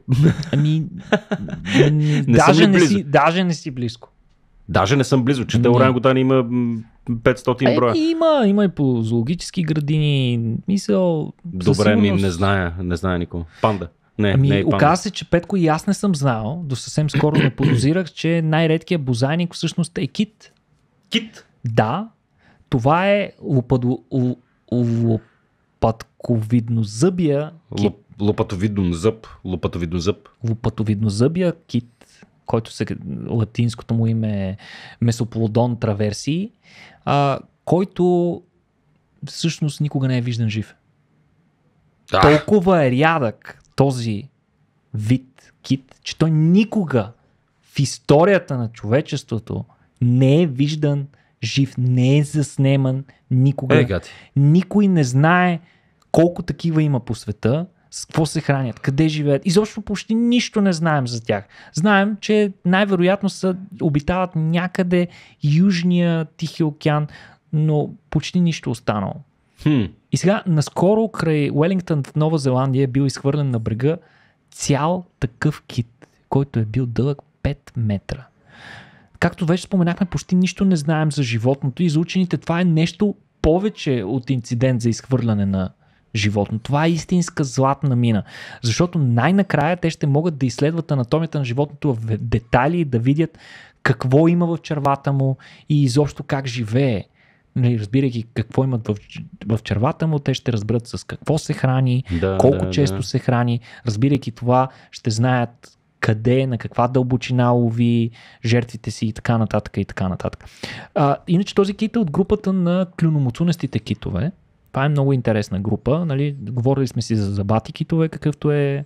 Ами, не даже, съм не си, даже не си близко. Даже не съм близо, че те ами орангутани има 500 е, броя. Е, има, има и по зоологически градини, мисъл. Добре, ми не зная, не зная никога. Панда. Не, ами, не е оказа се, че Петко и аз не съм знал, до съвсем скоро не подозирах, че най-редкият бозайник всъщност е кит. Кит? Да. Това е лопадо, л, лопатковиднозъбия кит. зъб, Лопатовиднозъб. Лопатовиднозъбия кит който се, латинското му име е Месоплодон траверси. а, който всъщност никога не е виждан жив. Да. Толкова е рядък, този вид кит, че той никога в историята на човечеството не е виждан жив, не е заснеман никога. Hey, е, Никой не знае колко такива има по света, с какво се хранят, къде живеят. Изобщо почти нищо не знаем за тях. Знаем, че най-вероятно са, обитават някъде Южния Тихи океан, но почти нищо останало. Хм. И сега, наскоро край Уелингтън в Нова Зеландия е бил изхвърлен на брега цял такъв кит, който е бил дълъг 5 метра. Както вече споменахме, почти нищо не знаем за животното и за учените това е нещо повече от инцидент за изхвърляне на животно. Това е истинска златна мина, защото най-накрая те ще могат да изследват анатомията на животното в детали и да видят какво има в червата му и изобщо как живее нали, разбирайки какво имат в, в червата му, те ще разберат с какво се храни, да, колко да, често да. се храни, разбирайки това, ще знаят къде, на каква дълбочина лови жертвите си и така нататък и така нататък. А, иначе този кит е от групата на клюномоцунестите китове. Това е много интересна група. Нали? Говорили сме си за забати китове, какъвто е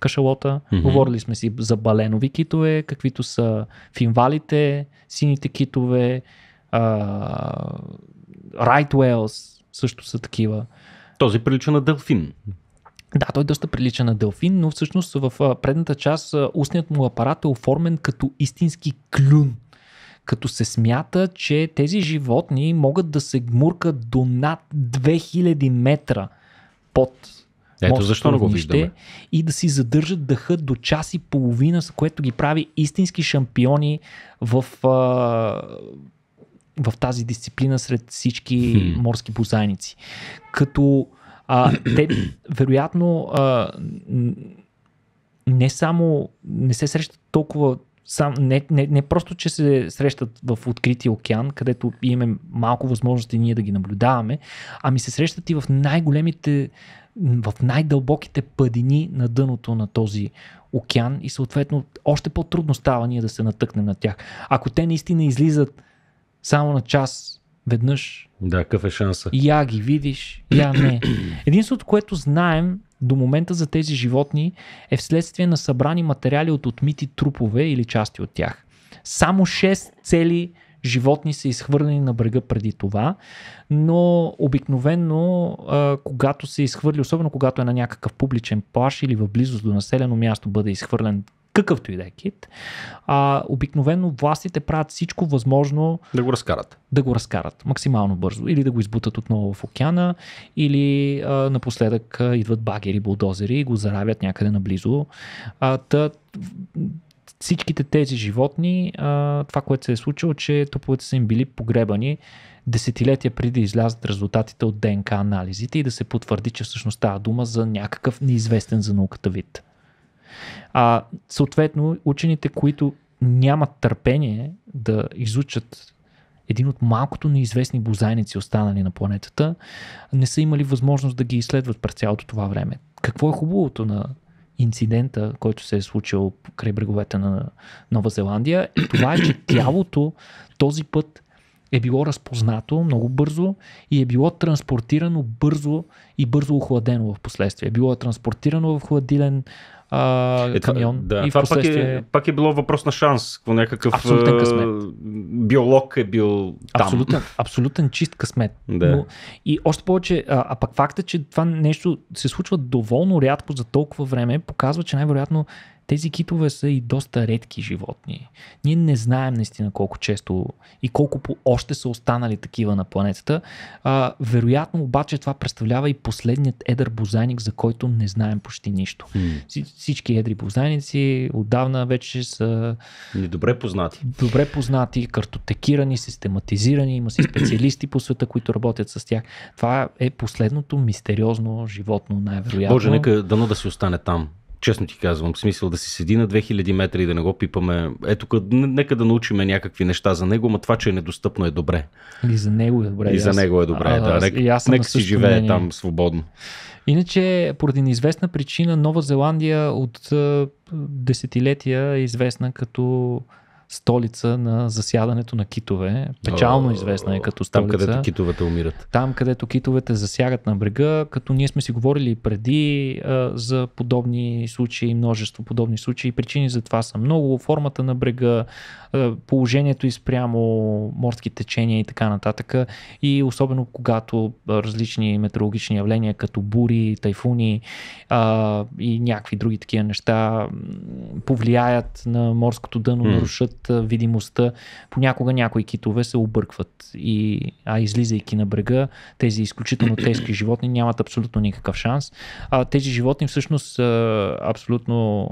кашалота. Mm-hmm. Говорили сме си за баленови китове, каквито са финвалите, сините китове, Райт Уелс също са такива. Този прилича на дълфин. Да, той доста прилича на дълфин, но всъщност в предната част устният му апарат е оформен като истински клюн. Като се смята, че тези животни могат да се гмуркат до над 2000 метра под ето защо не го виждаме. И да си задържат дъха до час и половина, с което ги прави истински шампиони в а, в тази дисциплина сред всички хм. морски бозайници. Като а, те, вероятно, а, не само не се срещат толкова сам, не, не, не просто, че се срещат в открития океан, където имаме малко възможности ние да ги наблюдаваме, ами се срещат и в най-големите, в най-дълбоките падини на дъното на този океан и съответно още по-трудно става ние да се натъкнем на тях. Ако те наистина излизат само на час, веднъж. Да, какъв е шанса? Я ги видиш, я не. Единството, което знаем до момента за тези животни е вследствие на събрани материали от отмити трупове или части от тях. Само 6 цели животни са изхвърлени на брега преди това, но обикновенно, когато се изхвърли, особено когато е на някакъв публичен плаш или в близост до населено място бъде изхвърлен какъвто и да е кит, а, обикновено властите правят всичко възможно да го разкарат. Да го разкарат максимално бързо. Или да го избутат отново в океана, или а, напоследък а, идват багери, булдозери и го заравят някъде наблизо. А, та, всичките тези животни, а, това, което се е случило, че топовете са им били погребани десетилетия преди да излязат резултатите от ДНК анализите и да се потвърди, че всъщност става дума за някакъв неизвестен за науката вид. А, съответно, учените, които нямат търпение да изучат един от малкото неизвестни бозайници, останали на планетата, не са имали възможност да ги изследват през цялото това време. Какво е хубавото на инцидента, който се е случил край бреговете на Нова Зеландия, е това е, че тялото този път е било разпознато много бързо и е било транспортирано бързо и бързо охладено в последствие. Е било е транспортирано в хладилен а, е, камион. Да. И това пак е, пак е било въпрос на шанс. Какво някакъв биолог е бил там. Абсолютен, абсолютен чист късмет. Да. Но, и още повече, а, а пък факта, че това нещо се случва доволно рядко за толкова време, показва, че най-вероятно тези китове са и доста редки животни. Ние не знаем наистина колко често и колко по още са останали такива на планетата. А, вероятно обаче това представлява и последният едър бозайник, за който не знаем почти нищо. Mm. Всички едри бозайници отдавна вече са... И добре познати. Добре познати, картотекирани, систематизирани, има си специалисти по света, които работят с тях. Това е последното мистериозно животно, най-вероятно. Боже, нека дано да си остане там. Честно ти казвам, в смисъл да си седи на 2000 метра и да не го пипаме. Ето, нека да научиме някакви неща за него, но това, че е недостъпно е добре. И за него е добре. И, за него е добре, а, да. Нека, аз нека си живее мнение. там свободно. Иначе, поради неизвестна причина, Нова Зеландия от десетилетия е известна като столица на засядането на китове. Печално известна е като столица. Там, където китовете умират. Там, където китовете засягат на брега, като ние сме си говорили преди а, за подобни случаи, множество подобни случаи. Причини за това са много. Формата на брега, а, положението изпрямо, морски течения и така нататък. И особено когато различни метеорологични явления, като бури, тайфуни а, и някакви други такива неща повлияят на морското дъно, mm. нарушат от видимостта. Понякога някои китове се объркват, и, а излизайки на брега, тези изключително тежки животни нямат абсолютно никакъв шанс. А тези животни всъщност са абсолютно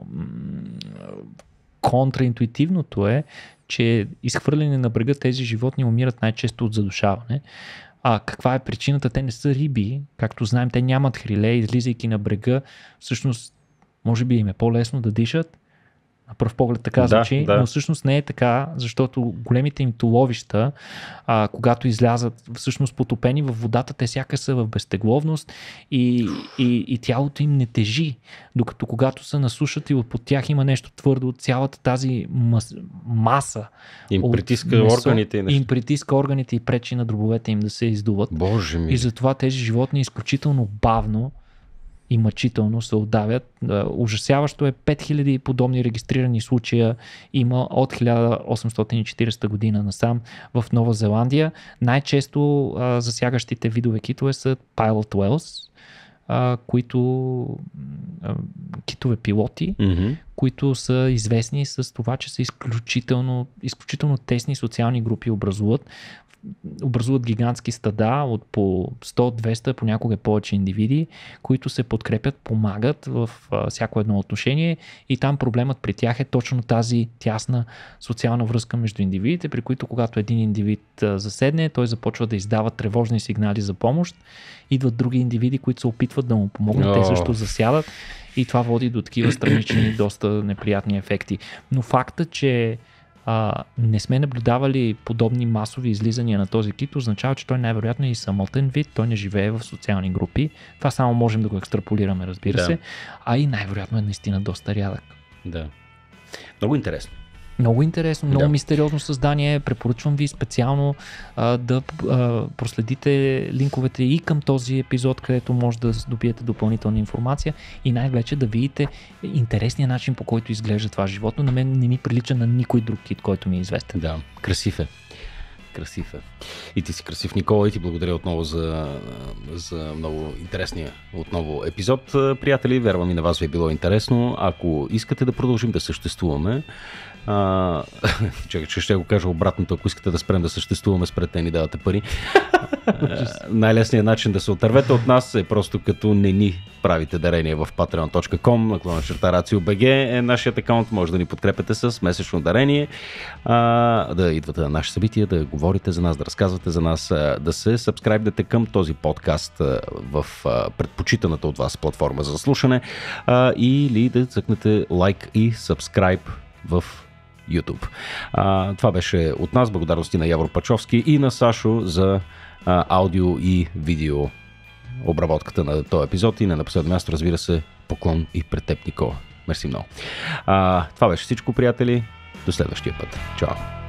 контраинтуитивното е, че изхвърляне на брега тези животни умират най-често от задушаване. А каква е причината? Те не са риби, както знаем, те нямат хриле, излизайки на брега, всъщност може би им е по-лесно да дишат, на пръв поглед така да, звучи, да. но всъщност не е така, защото големите им толовища, а, когато излязат всъщност потопени в водата, те сяка са в безтегловност и, и, и тялото им не тежи, докато когато са на сушата и под тях има нещо твърдо, цялата тази мас, маса им притиска месо, органите и им притиска органите и пречи на дробовете им да се издуват. Боже ми. И затова тези животни е изключително бавно и мъчително се отдавят. Е, ужасяващо е 5000 подобни регистрирани случая има от 1840 година насам в Нова Зеландия. Най-често засягащите видове китове са Pilot Whales, а, които а, китове пилоти, mm-hmm. които са известни с това, че са изключително, изключително тесни социални групи образуват образуват гигантски стада от по 100-200, понякога повече индивиди, които се подкрепят, помагат в всяко едно отношение и там проблемът при тях е точно тази тясна социална връзка между индивидите, при които когато един индивид заседне, той започва да издава тревожни сигнали за помощ, идват други индивиди, които се опитват да му помогнат, те също засядат и това води до такива странични, доста неприятни ефекти. Но факта, че а, не сме наблюдавали подобни масови излизания на този кит, означава, че той най-вероятно е и самотен вид, той не живее в социални групи. Това само можем да го екстраполираме, разбира да. се. А и най-вероятно е наистина доста рядък. Да. Много интересно. Много интересно, много да. мистериозно създание. Препоръчвам ви специално а, да а, проследите линковете и към този епизод, където може да добиете допълнителна информация и най-вече да видите интересния начин по който изглежда това животно. На мен не ми прилича на никой друг кит, който ми е известен. Да, красив е. Красив е. И ти си красив, Никола, и ти благодаря отново за, за много интересния отново епизод. Приятели, вярвам и на вас ви е било интересно. Ако искате да продължим да съществуваме, а, чакай, че ще го кажа обратното. Ако искате да спрем да съществуваме, те ни давате пари. Най-лесният начин да се отървете от нас е просто като не ни правите дарения в patreon.com, наклона черта RACIOBG е нашият акаунт. Може да ни подкрепите с месечно дарение, а, да идвате на наши събития, да говорите говорите за нас, да разказвате за нас, да се сабскрайбдете към този подкаст в предпочитаната от вас платформа за слушане или да цъкнете лайк и сабскрайб в YouTube. А, това беше от нас. Благодарности на Явор Пачовски и на Сашо за а, аудио и видео обработката на този епизод и не на последно място, разбира се, поклон и пред теб, Никола. Мерси много. А, това беше всичко, приятели. До следващия път. Чао!